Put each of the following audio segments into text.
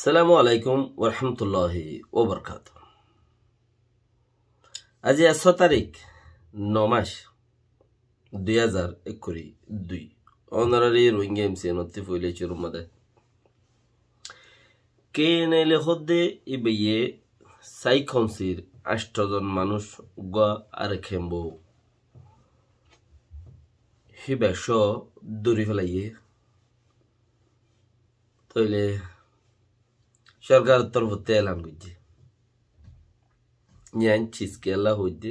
সালামু আলাইকুম ওরহমতুল্লাহি ওবরকাত আজ ছ তারিখ ন মাস দুই হাজার একুরি দুই অনারারি রোহিঙ্গা এমসি নথি ফইলে চুরুমাদে কে নাইলে হদ্দে ই বেয়ে সাই খমসির আষ্টজন মানুষ গা আর খেম্ব হিবেশ দূরি ফেলাইয়ে তইলে সরকারের তরফতে এলান করছে ইয়ান ছিসকে এলা হইতে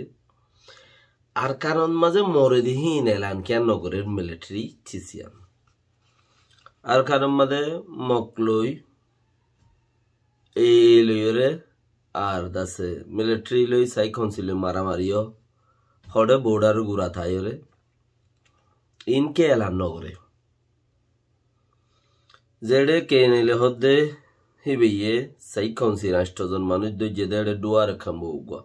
আর কারণ মাঝে মরে দিহীন এলান কেন নগরের মিলিটারি ছিসিয়ান আর কারণ মাঝে মকলই এই লইরে আর দাসে মিলিটারি লই সাই কনসিল মারামারিও হডে বোর্ডার গুড়া থাইরে ইনকে এলান নগরে যেড়ে কে নিলে হদে hibiye saikonsira ashtodan manujdo jedere duwara kamugwa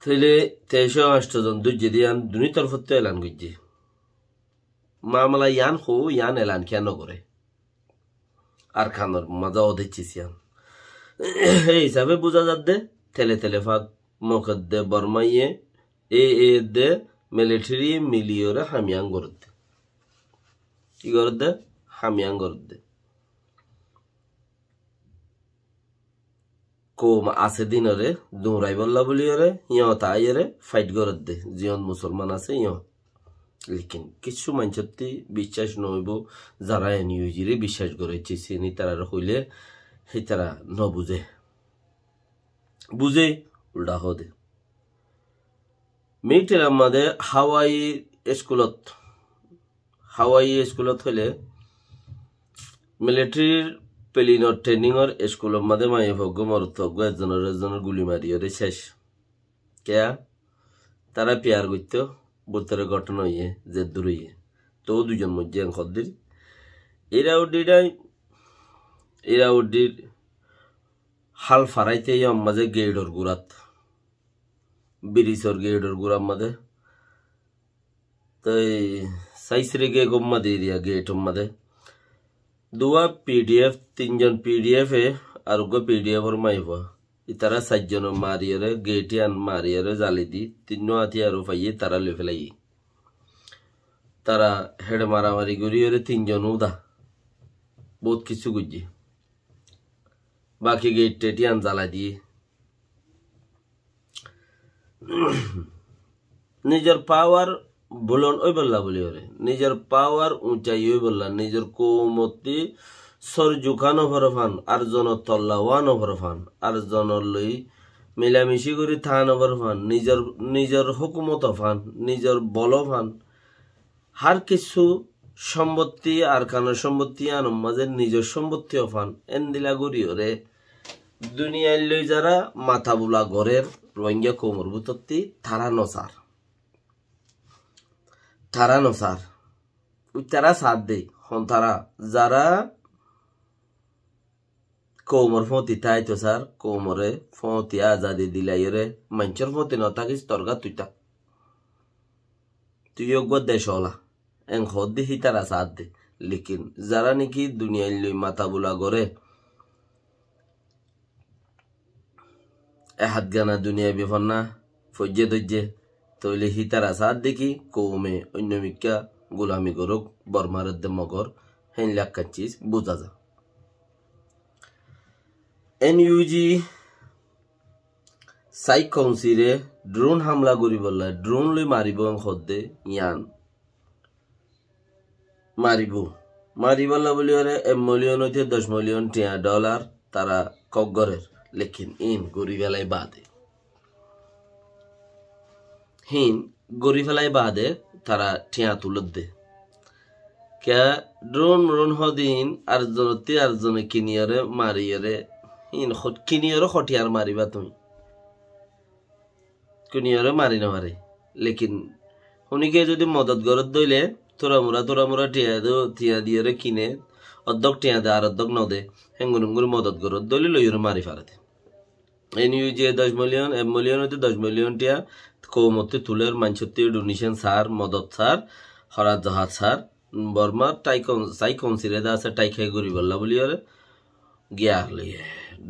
tele teşo ashtodan du jediyan duni tarfatte elan gujji mamala yan khu yan elan keno gore arkanor maza odechisiyan hey sabe buzazadde tele telefa mokadde barmaye e e de military miliyora hamyan gorudde ki gorudde হামিয়াঙ্গরদ্দে কোম আছে দিনরে দুমরাই বল্লা বলিয়রে ইয় তাইরে fight গরদ্দে জিয়ন মুসলমান আছে ইয় লেকিন কিছু মানসত্তি বিশ্বাস নইব যারা নিউজিরে বিশ্বাস করেছে সেনি তারা হইলে সেই তারা নবুঝে বুঝে উল্টা হদে মিটের আমাদের হাওয়াই স্কুলত হাওয়াই স্কুলত হইলে মিলিটাৰীৰ প্লেইনৰ ট্ৰেইনিঙৰ স্কুলৰ মাদে মায়ে ভগ্য মৰতজ্ঞ এজনৰ এজনৰ গুলি মাৰিয়ৰে শেষ কেয়া তারা পেয়ার করত বোতরে ঘটনা হইয়ে যে দূর হইয়ে তো দুজন মধ্যে খদ্দির এরা উডিরাই এরা উডির হাল ফারাইতে মাঝে গেইডর গুড়াত ব্রিজর গেইডর গুড়ার মাঝে তাই সাইসরে গে গম্মা দিয়ে দিয়া গেট মাঝে दुआ पीडीएफ तीन जन पीडीएफ है और गो पीडीएफ और माई हुआ इतारा सात जन मारियर गेट अन मारियर जाली दी तीनों हाथी और पाइए तारा ले फैलाई तारा हेड मारा मारी गुरी और तीन जन उदा बहुत किसी गुजी बाकी गेट टेटी अन जाला दिए निजर पावर বুলন ওই বললা বলি ওরে নিজের পাওয়ার উঁচাই ওই বললা নিজের কৌমতি সর জুখানো ভরফান আর জন তল্লাওয়ানো ভরফান আর জন লই মিলামিশি করি থান ভরফান নিজের নিজের হুকুমত ফান নিজের বল ফান হার কিছু সম্পত্তি আর কানের সম্পত্তি আনম মাঝে নিজের সম্পত্তি এন এন্দিলা গড়ি ওরে দুনিয়ায় লই যারা মাথা বোলা ঘরের রোহিঙ্গা কোমর বুতত্তি তারা নচার তারানো সার তারা সার দেয় হন তারা যারা কৌমর ফতি তাই তো স্যার কৌমরে ফতি আজাদি দিলাই রে মঞ্চর ফতি ন থাকিস তরগা তুইটা তুই যোগ্য দেশ হলা এং হদ্দি হি তারা সাথ দে লেকিন যারা নাকি দুনিয়ায় লই মাথা বোলা করে এহাত গানা দুনিয়া বিফন্না ফজ্জে ধৈর্যে তাহলে হিতার আসার দেখি কৌমে অন্য মিক্কা গোলামি গরুক বর্মার মগর হেন লাক্ষা চিজ বোঝা যা এনইউজি সাইক কৌন্সিলে ড্রোন হামলা করি বললে ড্রোন লই মারিব সদ্যে ইয়ান মারিব মারিবল্লা বলি ওরে এক মিলিয়ন হইতে দশ মিলিয়ন টিয়া ডলার তারা কগরের লেখিন ইন গরিবেলায় বাদে হিন গড়ি ফেলাই বাদে তারা ঠিয়া তুলত দে কেয়া ড্রোন রোন হদিন আর জনতি আর জনে কিনিয়রে মারিয়রে হিন কিনিয়র খটিয়ার মারিবা তুমি কিনিয়রে মারি নারে লেকিন শুনিকে যদি মদত গরত দইলে তোরা মোরা তোরা মোরা ঠিয়া দো ঠিয়া দিয়ে কিনে অর্ধক ঠিয়া দে আর অর্ধক নদে হেঙ্গুর মদত গরত দইলে লইয়র মারি ফারে এ নিউ যে দশ মলিয়ন এক মলিয়ন হইতে দশ মলিয়ন টিয়া কৌমতি তুলের মানসত্তি ডোনেশন সার মদত সার হরাত জাহাজ সার বর্মার টাইকন চাইকন দা আছে টাই খাই ঘুরি বললা বুলি আরে গিয়া হলি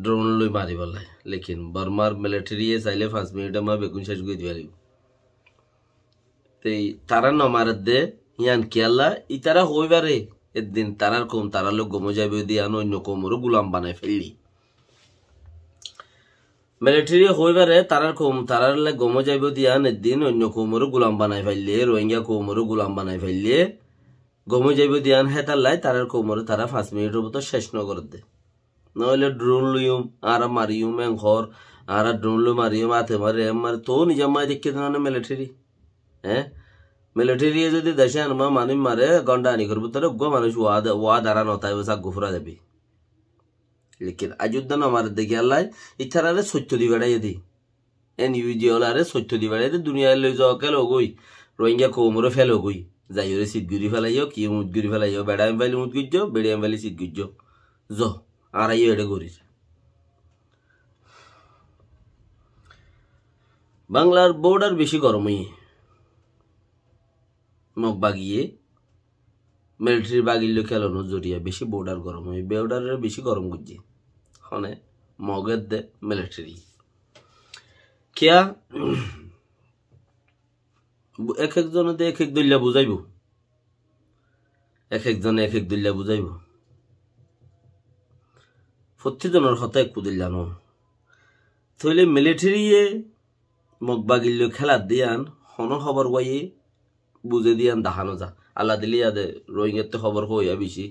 ড্রোন লই মারি বললাই লেকিন বর্মার মিলিটারিয়ে চাইলে পাঁচ মিনিট আমার বেগুন শেষ গিয়ে দিবার লাগিব তেই তারা নমার দে ইয়ান কিয়াল্লা ই তারা হইবারে একদিন তারার কম তারা লোক গমে যাবে দিয়ে অন্য কমরও গুলাম বানায় ফেললি মিলিটারি হইবারে তারার কম তারার লে গম যাইব দিয়া দিন অন্য কৌমরও গোলাম বানাই ফেললে রোহিঙ্গা কৌমরও গোলাম বানাই ফেললে গম যাইব দিয়ান হেতার লাই তারার কৌমরে তারা পাঁচ মিনিটের মতো শেষ নগর দে নহলে ড্রোন লইম আর মারিম এং ঘর আর ড্রোন লই মারিম আতে মারে এম মারে তো নিজে মায় দেখে না মিলিটারি হ্যাঁ মিলিটারি যদি দেশে আনমা মানি মারে গন্ডা আনি করবো তাহলে গো মানুষ ওয়া ওয়া দ্বারা নতাইব সাক গুফরা যাবি লেকিন আজুদ্দান আমার দেখি আল্লাহ আরে সত্য দি বেড়াই দি এন ইউজি আরে সত্য দি বেড়াই দি দুনিয়ায় লই যাওয়াকে গই রোহিঙ্গা কৌমরে ফেল গই যাইরে সিটগুড়ি ফেলাইও কি গুরি ফেলাইও বেড়াই ফেলি মুদ গুজ্জ বেড়িয়াম ফেলি সিট গুজ্জ জ আড়াইও এটা গরির বাংলার বর্ডার বেশি গরমই মগ বাগিয়ে মিলিটারি বাগির খেলানো জড়িয়া বেশি বর্ডার গরম হয় বর্ডারের বেশি গরম করছে মগের দে মিলিটারি کیا এক একজনে এক এক দলিয়া বুঝাইব এক একজনে এক এক দলিয়া বুঝাইব প্রত্যেকজনের কথা একটু দলিয়া ন তাহলে মিলিটারিয়ে মগবাগিল্য খেলা দিয়ান হন খবর গাইয়ে বুঝে দিয়ান দাহানো যা আল্লাহ দিলি ইয়াদে রোহিঙ্গার তো খবর হইয়া বেশি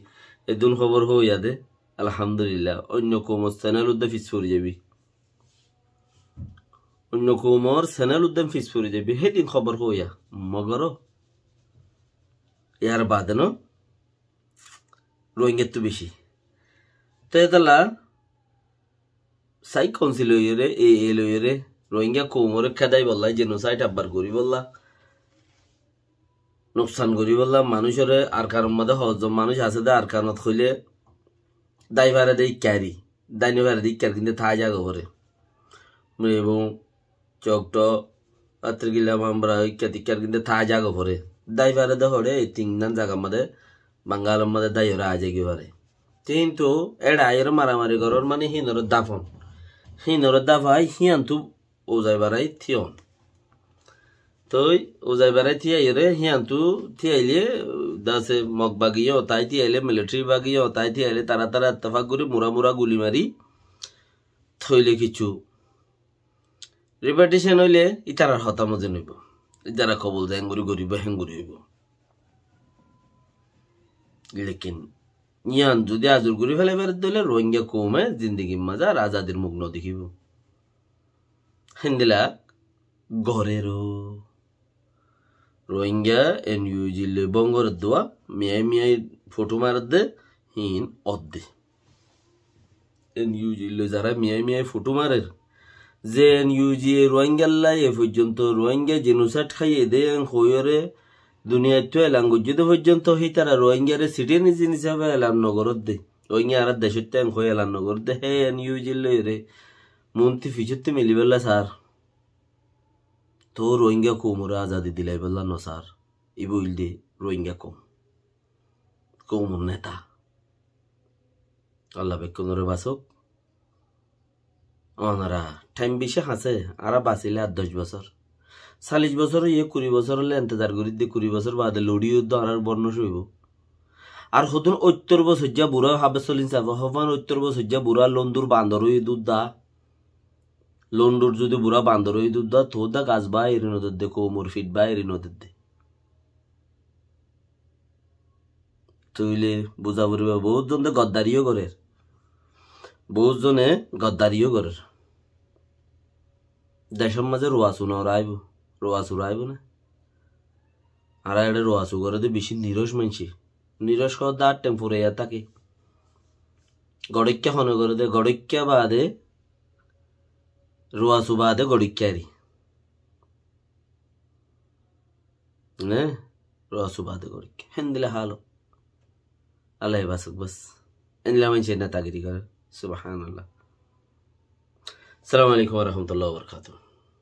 এদিন খবর হইয়া দে আলহামদুলিল্লাহ অন্য কোমর চ্যানেল উদ্যাম ফিস পড়ে যাবি অন্য কোমর চ্যানেল উদ্যাম ফিস পড়ে যাবি সেদিন খবর হইয়া মগর ইয়ার বাদে ন রোহিঙ্গার তো বেশি তেতলা সাই কনসিল হইরে এ এ লইরে রোহিঙ্গা কোমরে খেদাই বললা জেনো সাইট আব্বার করি বললা নোকসান করি বললা মানুষের আর কারণ মাদে সহজ মানুষ আছে দে আর কারণত হইলে দাইবারে দেই ক্যারি দাইনবারে দেই ক্যারি কিন্তু থা যা পরে এবং চকট আত্র গিলাম আমরা ইক্যাত ইক্যার কিন্তু থাই যাগো পরে দাইবারে দে হরে এই তিন নান জায়গা মধ্যে বাঙ্গাল মাদে দাইরা আজ এগিবারে কিন্তু এড়া এর মারামারি করার মানে হিনর দাফন হিনর দাফাই হিয়ান্তু ও যাইবারাই থিয়ন তই ও যাইবারাই থিয়াই রে হিয়ান্তু থিয়াইলে দাসে মগ বাগিয়ে অতাইতি আইলে মিলিটারি বাগিয়ে অতাইতি আইলে তারা তারা ইত্তেফাক করে মুরা মুরা গুলি মারি থইলে কিছু রিপার্টিশন হইলে ইতারার হতামজে নইব যারা কবল যায় হেঙ্গুরি গরিব হেঙ্গুরি হইব লেকিন ইয়ান যদি আজুর ঘুরি ফেলে বের দিলে রোহিঙ্গা কমে জিন্দগি মাজার মুখ মুগ্ন দেখিব হিন্দিলা গড়েরও রোহিঙ্গা এন ইউজিলে বঙ্গর দোয়া মিয়াই মিয়াই ফটো মারদে হিন অদ্দে এন ইউজিলে যারা মিয়াই মিয়াই ফটো মারে যে এন ইউজি রোহিঙ্গাল্লাই এ পর্যন্ত রোহিঙ্গা জেনুসাইড খাইয়ে দে এন হইরে দুনিয়া তো এলাম গুজ্জিতে পর্যন্ত হই তারা রোহিঙ্গারে সিটির নিজে হিসাবে এলাম নগর দে রোহিঙ্গা আর দেশের এন হয়ে এলাম নগর দে হে এন ইউজিলে রে মন্ত্রী ফিচুরতে মিলিবেলা সার তো রোহিঙ্গা ওরা আজাদি দিলাই বললা ন স্যার ই বইল দে রোহিঙ্গা কম কম নেতা আল্লাহ বেকনরে বাসক অনারা টাইম বেশি হাসে আর বাঁচিলে আট দশ বছর চাল্লিশ বছর ইয়ে কুড়ি বছর হলে এন্তেজার করি দিয়ে কুড়ি বছর বাদে লড়িও তো আর বর্ণ শুইব আর সদন ঐত্তর বছর যা বুড়া হাবে চলিন চাব হবান ঐত্তর বছর যা বুড়া লন্দুর বান্দর দুধ দা লন্ডুর যদি বুড়া বান্দর হয়ে দুধ দা থো দা গাছ বা এরি নদর দে কোমর ফিট বা এরি নদর দে তৈলে বুঝা পড়বে বহুত জন তো গদ্দারিও করে বহুত জনে গদ্দারিও করে দেশের মাঝে রোয়া চুনা রাইব রোয়াসু রাইব না আর এটা রোয়াসু করে তো বেশি নিরস মানছি নিরস কর দা টেম্পোরে থাকে গড়িকা হনে করে দে গড়িকা বাদে ruwan su ba da gori kyari ne ruwa su ba da gori hindila halo Allah ya ba su bas in lamanci na tagari gar subhanallah assalamu alaikum warahmatullahi wabarakatuh